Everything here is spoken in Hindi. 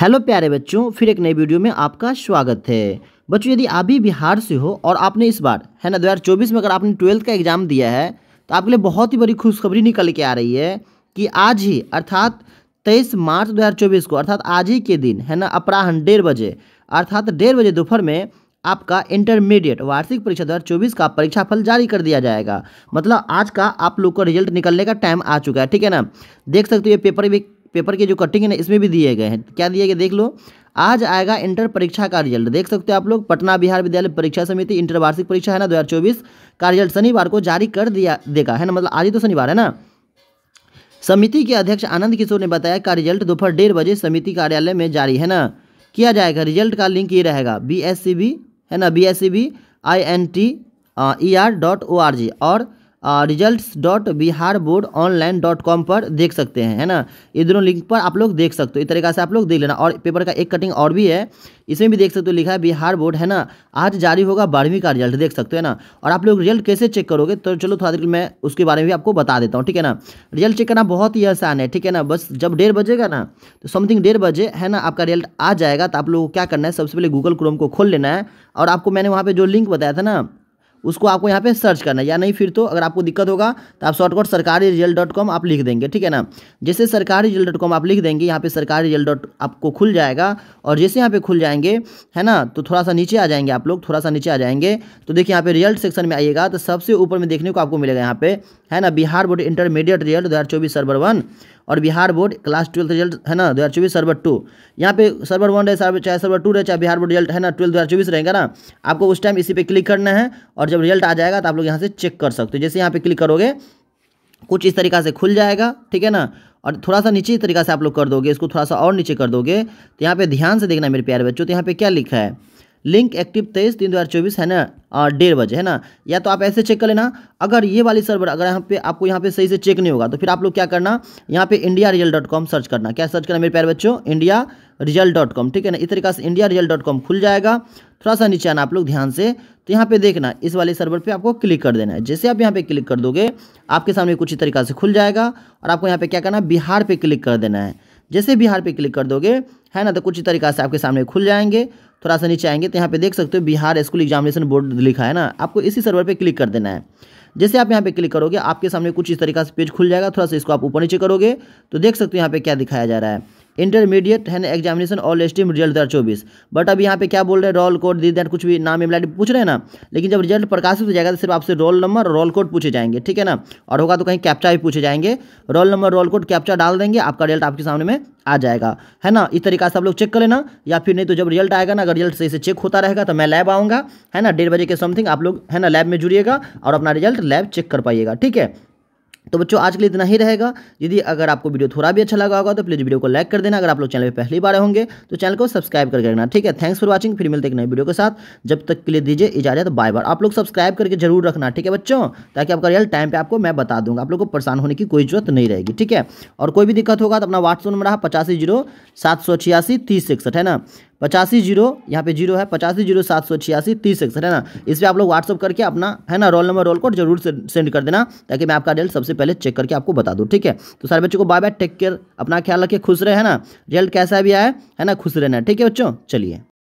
हेलो प्यारे बच्चों फिर एक नई वीडियो में आपका स्वागत है बच्चों यदि आप भी बिहार से हो और आपने इस बार है ना 2024 में अगर आपने ट्वेल्थ का एग्ज़ाम दिया है तो आपके लिए बहुत ही बड़ी खुशखबरी निकल के आ रही है कि आज ही अर्थात 23 मार्च 2024 को अर्थात आज ही के दिन है ना अपराहन डेढ़ बजे अर्थात डेढ़ बजे दोपहर में आपका इंटरमीडिएट वार्षिक परीक्षा दो चौबीस का परीक्षाफल जारी कर दिया जाएगा मतलब आज का आप लोग को रिजल्ट निकलने का टाइम आ चुका है ठीक है ना देख सकते हो ये पेपर भी पेपर के जो कटिंग है ना इसमें भी दिए गए हैं क्या दिए गए देख लो आज आएगा इंटर परीक्षा का रिजल्ट देख सकते हो आप लोग पटना बिहार विद्यालय परीक्षा समिति इंटर वार्षिक परीक्षा है ना 2024 का रिजल्ट शनिवार को जारी कर दिया देगा है ना मतलब आज ही तो शनिवार है ना समिति के अध्यक्ष आनंद किशोर ने बताया का रिजल्ट दोपहर डेढ़ बजे समिति कार्यालय में जारी है ना किया जाएगा रिजल्ट का लिंक ये रहेगा बी है ना B I N T E R dot O R G और result dot Bihar board online dot com पर देख सकते हैं है ना ये दोनों लिंक पर आप लोग देख सकते हो इस तरीका से आप लोग देख लेना और पेपर का एक कटिंग और भी है इसमें भी देख सकते हो लिखा है बिहार बोर्ड है ना आज जारी होगा बारहवीं का रिजल्ट देख सकते हो ना और आप लोग रिजल्ट कैसे चेक करोगे तो चलो थोड़ा देर मैं उसके बारे में भी आपको बता देता हूँ ठीक है ना रिजल्ट चेक करना बहुत ही आसान है ठीक है ना बस जब डेढ़ बजेगा ना तो समथिंग डेढ़ बजे है ना आपका रिजल्ट आ जाएगा तो आप लोग को क्या करना है सबसे पहले गूगल क्रोम को खोल लेना है और आपको मैंने वहाँ पर जो लिंक बताया था ना उसको आपको यहाँ पे सर्च करना है या नहीं फिर तो अगर आपको दिक्कत होगा तो आप शॉर्टकट सरकारी रिजल्ट डॉट कॉम आप लिख देंगे ठीक है ना जैसे सरकारी रिजल्ट डॉट कॉम आप लिख देंगे यहाँ पे सरकारी रिजल्ट डॉट आपको खुल जाएगा और जैसे यहाँ पे खुल जाएंगे है ना तो थोड़ा सा नीचे आ जाएंगे आप लोग थोड़ा सा नीचे आ जाएंगे तो देखिए यहाँ पे रिजल्ट सेक्शन में आइएगा तो सबसे ऊपर में देखने को आपको मिलेगा यहाँ पे है ना बिहार बोर्ड इंटरमीडिएट रिजल्ट दो सर्वर वन और Bihar board class twelfth result है ना दो हज़ार चौबीस सर्वर टू यहाँ पे सर्वर वन रहे चाहे सर्वर टू रहे चाहे बिहार बोर्ड रिजल्ट है ना ट्वेल्थ दो हज़ार चौबीस रहेगा ना आपको उस टाइम इसी पे क्लिक करना है और जब जब रिजल्ट आ जाएगा तो आप लोग यहाँ से चेक कर सकते हो जैसे यहाँ पे क्लिक करोगे कुछ इस तरीका से खुल जाएगा ठीक है ना और थोड़ा सा नीचे तरीका से आप लोग कर दोगे इसको थोड़ा सा और नीचे कर दोगे तो यहाँ पे ध्यान से देखना मेरे प्यारे बच्चों तो यहाँ पे क्या लिखा है लिंक एक्टिव तेईस तीन दो हज़ार चौबीस है ना डेढ़ बजे है ना या तो आप ऐसे चेक कर लेना अगर ये वाली सर्वर अगर यहाँ पे आपको यहाँ पे सही से चेक नहीं होगा तो फिर आप लोग क्या करना यहाँ पे India result dot com search करना क्या सर्च करना मेरे प्यारे बच्चों इंडिया रिजल्ट डॉट कॉम ठीक है ना इस तरीका से इंडिया रिजल्ट डॉट कॉम खुल जाएगा थोड़ा सा नीचे आना आप लोग ध्यान से तो यहाँ पे देखना इस वाले सर्वर पे आपको क्लिक कर देना है जैसे आप यहाँ पे क्लिक कर दोगे आपके सामने कुछ ही तरीका से खुल जाएगा और आपको यहाँ पे क्या करना है बिहार पे क्लिक कर देना है जैसे बिहार पे क्लिक कर दोगे है ना तो कुछ ही तरीका से आपके सामने खुल जाएंगे थोड़ा सा नीचे आएंगे तो यहाँ पे देख सकते हो बिहार स्कूल एग्जामिनेशन बोर्ड लिखा है ना आपको इसी सर्वर पर क्लिक कर देना है जैसे आप यहाँ पे क्लिक करोगे आपके सामने कुछ इस तरीका से पेज खुल जाएगा थोड़ा सा इसको आप ऊपर नीचे करोगे तो देख सकते हो यहाँ पे क्या दिखाया जा रहा है इंटरमीडिएट है एग्जामिनेशन ऑल स्टीम रिजल्ट दो हज़ार चौबीस बट अब यहाँ पे क्या बोल रहे हैं रोल कोड दी दैट कुछ भी नाम एम्प्लॉय पूछ रहे हैं ना लेकिन जब रिजल्ट प्रकाशित हो जाएगा तो सिर्फ आपसे रोल नंबर रोल कोड पूछे जाएंगे ठीक है ना और होगा तो कहीं कैप्चा भी पूछे जाएंगे roll number roll code captcha डाल देंगे आपका रिजल्ट आपके सामने में आ जाएगा है ना इस तरीका से आप लोग चेक कर लेना या फिर नहीं तो जब रिजल्ट आएगा ना अगर रिजल्ट सही से चेक होता रहेगा तो मैं लैब आऊँगा है ना डेढ़ बजे के समथिंग आप लोग है ना लैब में जुड़िएगा और अपना रिजल्ट लैब चेक कर पाइएगा ठीक है तो बच्चों आज के लिए इतना ही रहेगा यदि अगर आपको वीडियो थोड़ा भी अच्छा लगा होगा तो प्लीज़ वीडियो को लाइक कर देना अगर आप लोग चैनल पर पहली बार होंगे तो चैनल को सब्सक्राइब करके रखना ठीक है थैंक्स फॉर वॉचिंग फिर मिलते एक नए वीडियो के साथ जब तक के लिए दीजिए इजाजत बाय बार आप लोग सब्सक्राइब करके जरूर रखना ठीक है बच्चों ताकि आपका रियल टाइम पर आपको मैं बता दूँगा आप लोग को परेशान होने की कोई जरूरत नहीं रहेगी ठीक है और कोई भी दिक्कत होगा तो अपना व्हाट्सअप नंबर रहा पचासी जीरो सौ छियासी तीस इकसठ है ना पचासी जीरो यहाँ पे जीरो है पचासी जीरो सात सौ छियासी तीस एक्सर है ना इस पर आप लोग व्हाट्सअप करके अपना है ना रोल नंबर रोल कोड जरूर से, सेंड कर देना ताकि मैं आपका रिजल्ट सबसे पहले चेक करके आपको बता दूँ ठीक है तो सारे बच्चों को बाय बाय टेक केयर अपना ख्याल रखिए खुश रहे है ना रिजल्ट कैसा भी आया है ना खुश रहना ठीक है बच्चों चलिए